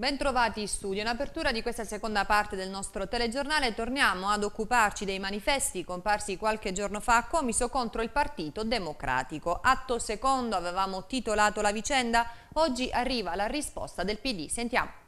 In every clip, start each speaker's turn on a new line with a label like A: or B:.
A: Bentrovati in studio. In apertura di questa seconda parte del nostro telegiornale torniamo ad occuparci dei manifesti comparsi qualche giorno fa a Comiso contro il Partito Democratico. Atto secondo avevamo titolato la vicenda, oggi arriva la risposta del PD. Sentiamo.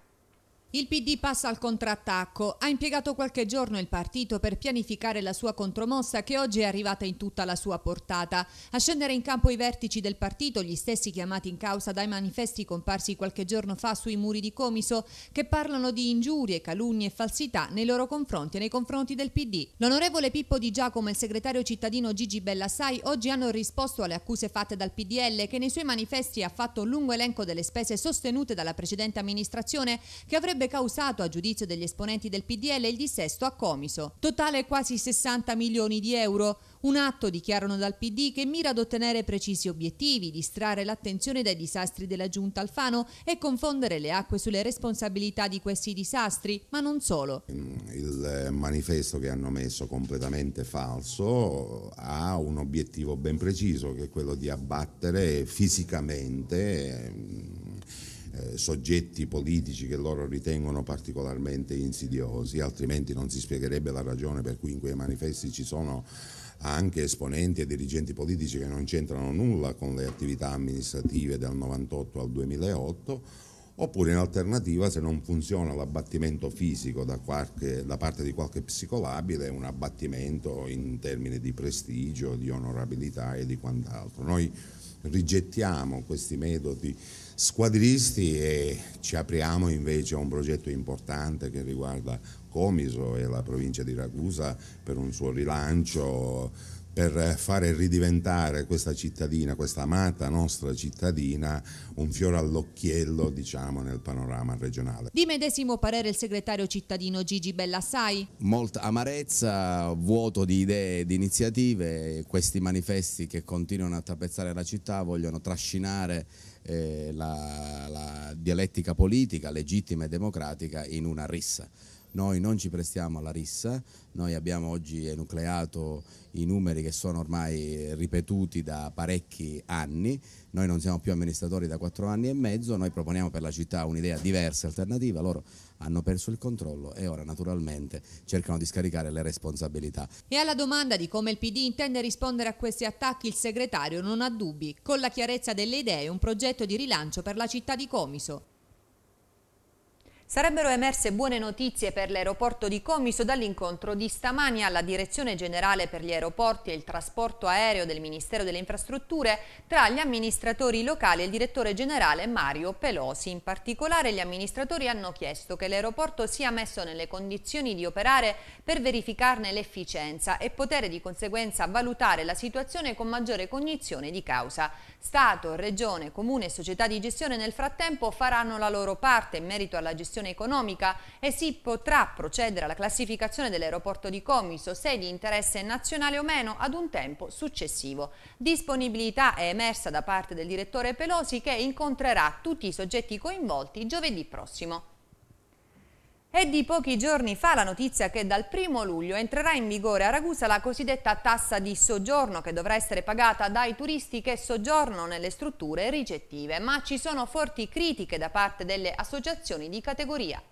A: Il PD passa al contrattacco. Ha impiegato qualche giorno il partito per pianificare la sua contromossa che oggi è arrivata in tutta la sua portata. A scendere in campo i vertici del partito, gli stessi chiamati in causa dai manifesti comparsi qualche giorno fa sui muri di Comiso, che parlano di ingiurie, calunnie e falsità nei loro confronti e nei confronti del PD. L'onorevole Pippo Di Giacomo e il segretario cittadino Gigi Bellassai oggi hanno risposto alle accuse fatte dal PDL che nei suoi manifesti ha fatto un lungo elenco delle spese sostenute dalla precedente amministrazione che avrebbe avrebbe causato, a giudizio degli esponenti del PDL, il dissesto a Comiso. Totale quasi 60 milioni di euro. Un atto, dichiarano dal PD, che mira ad ottenere precisi obiettivi, distrarre l'attenzione dai disastri della giunta Alfano e confondere le acque sulle responsabilità di questi disastri, ma non solo.
B: Il manifesto che hanno messo completamente falso ha un obiettivo ben preciso che è quello di abbattere fisicamente eh, soggetti politici che loro ritengono particolarmente insidiosi, altrimenti non si spiegherebbe la ragione per cui in quei manifesti ci sono anche esponenti e dirigenti politici che non c'entrano nulla con le attività amministrative dal 98 al 2008 oppure in alternativa se non funziona l'abbattimento fisico da, qualche, da, parte di qualche psicolabile, un abbattimento in termini di prestigio, di onorabilità e di quant'altro. Noi rigettiamo questi metodi squadristi e ci apriamo invece a un progetto importante che riguarda Comiso e la provincia di Ragusa per un suo rilancio per fare ridiventare questa cittadina, questa amata nostra cittadina, un fiore all'occhiello, diciamo, nel panorama regionale.
A: Di medesimo parere il segretario cittadino Gigi Bellassai.
B: Molta amarezza, vuoto di idee, di iniziative, questi manifesti che continuano a tappezzare la città vogliono trascinare eh, la, la dialettica politica legittima e democratica in una rissa. Noi non ci prestiamo alla rissa, noi abbiamo oggi enucleato i numeri che sono ormai ripetuti da parecchi anni, noi non siamo più amministratori da quattro anni e mezzo, noi proponiamo per la città un'idea diversa, alternativa, loro hanno perso il controllo e ora naturalmente cercano di scaricare le responsabilità.
A: E alla domanda di come il PD intende rispondere a questi attacchi il segretario non ha dubbi, con la chiarezza delle idee un progetto di rilancio per la città di Comiso. Sarebbero emerse buone notizie per l'aeroporto di Comiso dall'incontro di stamani alla Direzione Generale per gli Aeroporti e il Trasporto Aereo del Ministero delle Infrastrutture tra gli amministratori locali e il direttore generale Mario Pelosi. In particolare gli amministratori hanno chiesto che l'aeroporto sia messo nelle condizioni di operare per verificarne l'efficienza e potere di conseguenza valutare la situazione con maggiore cognizione di causa. Stato, Regione, Comune e società di gestione nel frattempo faranno la loro parte in merito alla gestione riqualificazione economica e si potrà procedere alla classificazione dell'aeroporto di Comiso, se di interesse nazionale o meno, ad un tempo successivo. Disponibilità è emersa da parte del direttore Pelosi che incontrerà tutti i soggetti coinvolti giovedì prossimo. È di pochi giorni fa la notizia che dal 1 luglio entrerà in vigore a Ragusa la cosiddetta tassa di soggiorno che dovrà essere pagata dai turisti che soggiornano nelle strutture ricettive, ma ci sono forti critiche da parte delle associazioni di categoria.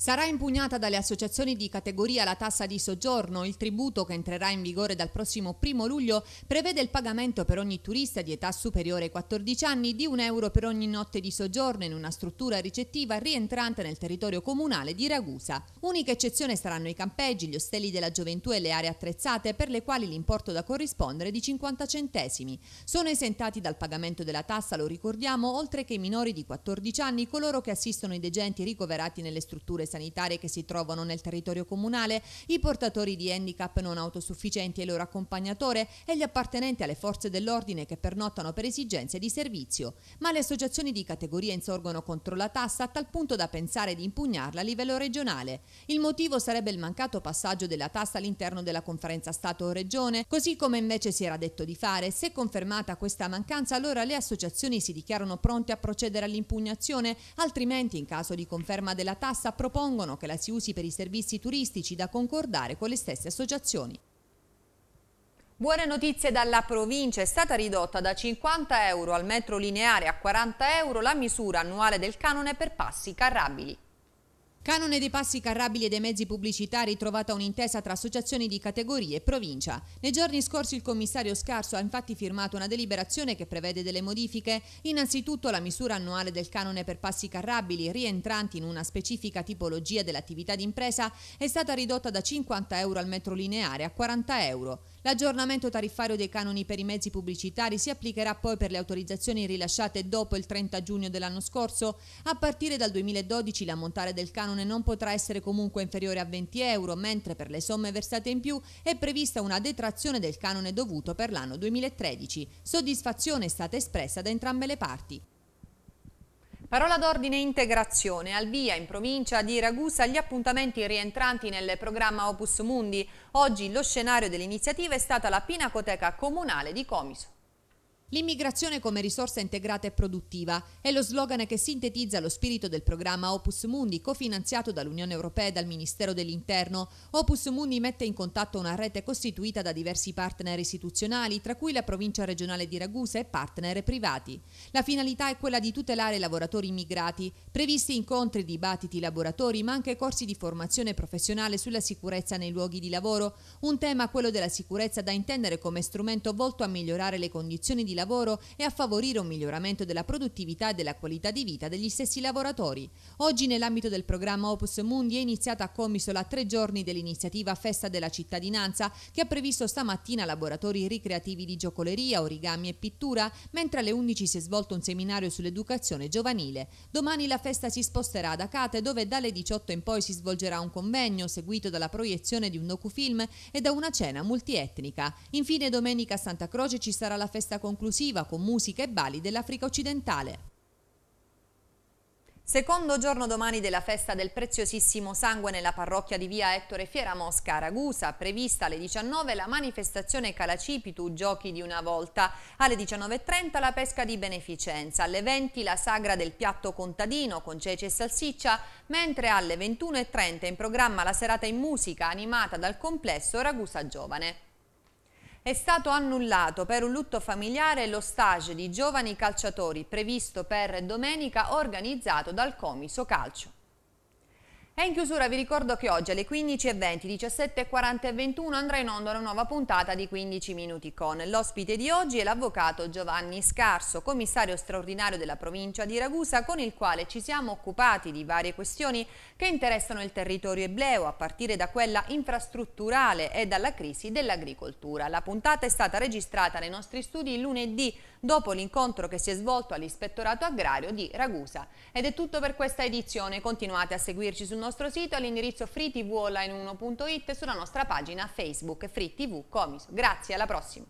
A: Sarà impugnata dalle associazioni di categoria la tassa di soggiorno. Il tributo, che entrerà in vigore dal prossimo primo luglio, prevede il pagamento per ogni turista di età superiore ai 14 anni di un euro per ogni notte di soggiorno in una struttura ricettiva rientrante nel territorio comunale di Ragusa. Unica eccezione saranno i campeggi, gli ostelli della gioventù e le aree attrezzate, per le quali l'importo da corrispondere è di 50 centesimi. Sono esentati dal pagamento della tassa, lo ricordiamo, oltre che i minori di 14 anni, coloro che assistono i degenti ricoverati nelle strutture sanitarie che si trovano nel territorio comunale, i portatori di handicap non autosufficienti e il loro accompagnatore e gli appartenenti alle forze dell'ordine che pernottano per esigenze di servizio. Ma le associazioni di categoria insorgono contro la tassa a tal punto da pensare di impugnarla a livello regionale. Il motivo sarebbe il mancato passaggio della tassa all'interno della conferenza Stato-Regione, così come invece si era detto di fare. Se confermata questa mancanza, allora le associazioni si dichiarano pronte a procedere all'impugnazione, altrimenti in caso di conferma della tassa propongono propongono che la si usi per i servizi turistici da concordare con le stesse associazioni. Buone notizie dalla provincia, è stata ridotta da 50 euro al metro lineare a 40 euro la misura annuale del canone per passi carrabili. Canone dei passi carrabili e dei mezzi pubblicitari trovata un'intesa tra associazioni di categorie e provincia. Nei giorni scorsi il commissario Scarso ha infatti firmato una deliberazione che prevede delle modifiche, innanzitutto la misura annuale del canone per passi carrabili rientranti in una specifica tipologia dell'attività d'impresa è stata ridotta da 50 euro al metro lineare a 40 euro. L'aggiornamento tariffario dei canoni per i mezzi pubblicitari si applicherà poi per le autorizzazioni rilasciate dopo il 30 giugno dell'anno scorso. A partire dal 2012 l'ammontare del canone non potrà essere comunque inferiore a 20 euro, mentre per le somme versate in più è prevista una detrazione del canone dovuto per l'anno 2013. Soddisfazione è stata espressa da entrambe le parti. Parola d'ordine integrazione. Al via, in provincia di Ragusa, gli appuntamenti rientranti nel programma Opus Mundi. Oggi lo scenario dell'iniziativa è stata la Pinacoteca Comunale di Comiso. L'immigrazione come risorsa integrata e produttiva è lo slogan che sintetizza lo spirito del programma Opus Mundi, cofinanziato dall'Unione Europea e dal Ministero dell'Interno. Opus Mundi mette in contatto una rete costituita da diversi partner istituzionali, tra cui la provincia regionale di Ragusa e partner privati. La finalità è quella di tutelare i lavoratori immigrati, previsti incontri, dibattiti, laboratori, ma anche corsi di formazione professionale sulla sicurezza nei luoghi di lavoro, un tema quello della sicurezza da intendere come strumento volto a migliorare le condizioni di lavoro e a favorire un miglioramento della produttività e della qualità di vita degli stessi lavoratori. Oggi nell'ambito del programma Opus Mundi è iniziata a Comisola tre giorni dell'iniziativa Festa della cittadinanza che ha previsto stamattina laboratori ricreativi di giocoleria, origami e pittura, mentre alle 11 si è svolto un seminario sull'educazione giovanile. Domani la festa si sposterà ad Cate dove dalle 18 in poi si svolgerà un convegno seguito dalla proiezione di un docufilm e da una cena multietnica. Infine domenica a Santa Croce ci sarà la festa conclusiva conclusiva con musica e bali dell'Africa occidentale. Secondo giorno domani della festa del preziosissimo sangue nella parrocchia di via Ettore Fiera Mosca a Ragusa, prevista alle 19 la manifestazione Calacipitu, giochi di una volta, alle 19.30 la pesca di beneficenza, alle 20 la sagra del piatto contadino con ceci e salsiccia, mentre alle 21.30 in programma la serata in musica animata dal complesso Ragusa Giovane. È stato annullato per un lutto familiare lo stage di giovani calciatori previsto per domenica organizzato dal Comiso Calcio. E in chiusura vi ricordo che oggi alle 15.20, 17.40 e 21 andrà in onda una nuova puntata di 15 minuti con. L'ospite di oggi è l'avvocato Giovanni Scarso, commissario straordinario della provincia di Ragusa, con il quale ci siamo occupati di varie questioni che interessano il territorio ebleo, a partire da quella infrastrutturale e dalla crisi dell'agricoltura. La puntata è stata registrata nei nostri studi lunedì, dopo l'incontro che si è svolto all'Ispettorato Agrario di Ragusa. Ed è tutto per questa edizione, continuate a seguirci sul nostro nostro sito all'indirizzo freetv online1.it e sulla nostra pagina Facebook Free TV Comiso. Grazie, alla prossima!